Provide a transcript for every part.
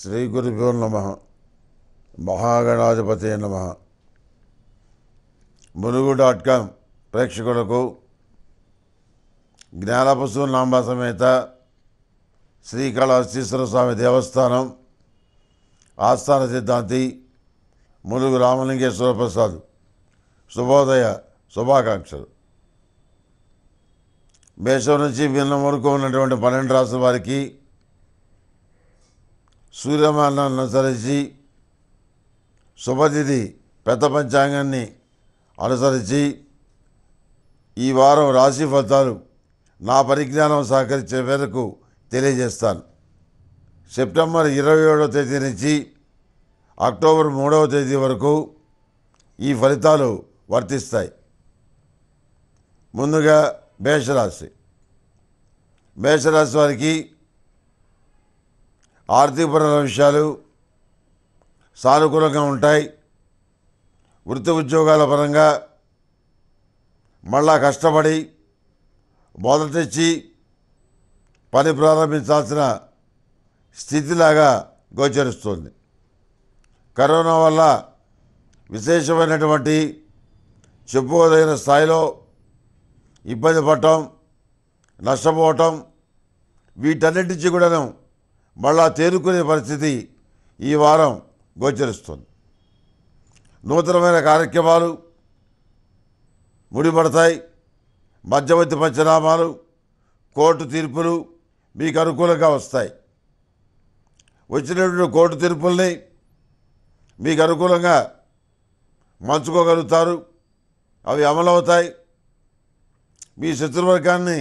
శ్రీ గురుభ్యో నమ మహాగణాధిపతి నమ ములుగు డాట్ కామ్ ప్రేక్షకులకు జ్ఞానపశు నామ సమేత శ్రీకాళహస్తీశ్వర స్వామి దేవస్థానం ఆస్థాన సిద్ధాంతి ములుగు రామలింగేశ్వర ప్రసాద్ శుభోదయ శుభాకాంక్షలు మేషం నుంచి భిన్నం వరకు ఉన్నటువంటి పన్నెండు రాసుల వారికి సూర్యమానాన్ని అనుసరించి శుభతిథి పెద్ద పంచాంగాన్ని అనుసరించి ఈ వారం రాశి ఫలితాలు నా పరిజ్ఞానం సహకరించే మేరకు తెలియజేస్తాను సెప్టెంబర్ ఇరవై ఏడవ తేదీ నుంచి అక్టోబర్ మూడవ తేదీ వరకు ఈ ఫలితాలు వర్తిస్తాయి ముందుగా మేషరాశి మేషరాశి వారికి ఆర్థికపరమైన విషయాలు సానుకూలంగా ఉంటాయి వృత్తి ఉద్యోగాల పరంగా మళ్ళా కష్టపడి బోధ తెచ్చి పని ప్రారంభించాల్సిన స్థితిలాగా గోచరిస్తుంది కరోనా వల్ల విశేషమైనటువంటి చెప్పుకోదగిన స్థాయిలో ఇబ్బంది పడటం నష్టపోవటం వీటన్నిటి నుంచి కూడాను మళ్ళా తేరుకునే పరిస్థితి ఈ వారం గోచరిస్తుంది నూతనమైన కార్యక్రమాలు ముడిపడతాయి మధ్యవర్తి పంచనామాలు కోర్టు తీర్పులు మీకు అనుకూలంగా వస్తాయి వచ్చినటువంటి కోర్టు తీర్పుల్ని మీకు అనుకూలంగా మంచుకోగలుగుతారు అవి అమలవుతాయి మీ శత్రువర్గాన్ని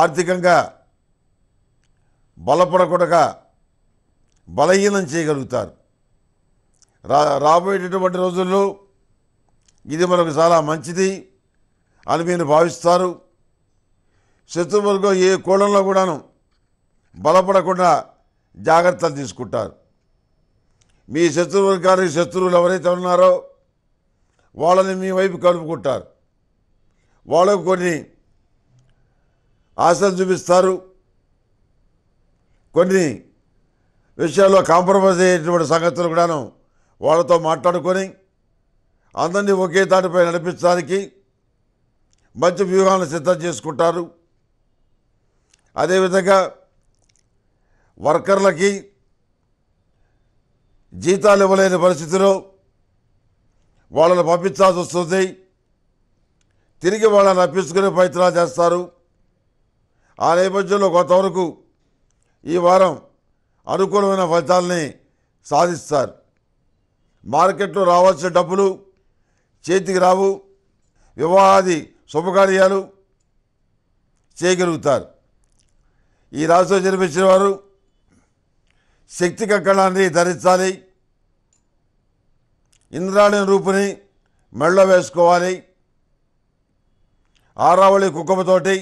ఆర్థికంగా బలపడకూడక బలహీనం చేయగలుగుతారు రా రాబోయేటటువంటి రోజుల్లో ఇది మనకు చాలా మంచిది అని మీరు భావిస్తారు శత్రువర్గం ఏ కోణంలో కూడాను బలపడకుండా జాగ్రత్తలు తీసుకుంటారు మీ గారి శత్రువులు ఎవరైతే ఉన్నారో వాళ్ళని మీ వైపు కలుపుకుంటారు వాళ్ళకు కొన్ని ఆశలు చూపిస్తారు కొన్ని విషయాల్లో కాంప్రమైజ్ అయ్యేటువంటి సంగతులు కూడాను వాళ్ళతో మాట్లాడుకొని అందరినీ ఒకే దానిపై నడిపించడానికి మంచి వ్యూహాలను సిద్ధం చేసుకుంటారు అదేవిధంగా వర్కర్లకి జీతాలు ఇవ్వలేని పరిస్థితిలో వాళ్ళని పంపించాల్సి వస్తుంది తిరిగి వాళ్ళని అప్పించుకునే ప్రయత్నాలు చేస్తారు ఆ నేపథ్యంలో కొంతవరకు ఈ వారం అనుకూలమైన ఫలితాలని సాధిస్తారు మార్కెట్లో రావాల్సిన డబ్బులు చేతికి రావు వివాహాది శుభకార్యాలు చేయగలుగుతారు ఈ రాశిలో జన్మించిన వారు శక్తి కక్కడాన్ని ధరించాలి ఇంద్రాళిని రూపుని మెళ్ళ వేసుకోవాలి ఆరావళి కుక్కమతోటి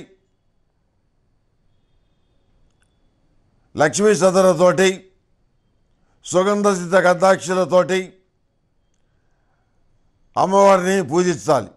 లక్ష్మీ సదరతోటి సుగంధసిద్ధ కథాక్షులతోటి అమ్మవారిని పూజించాలి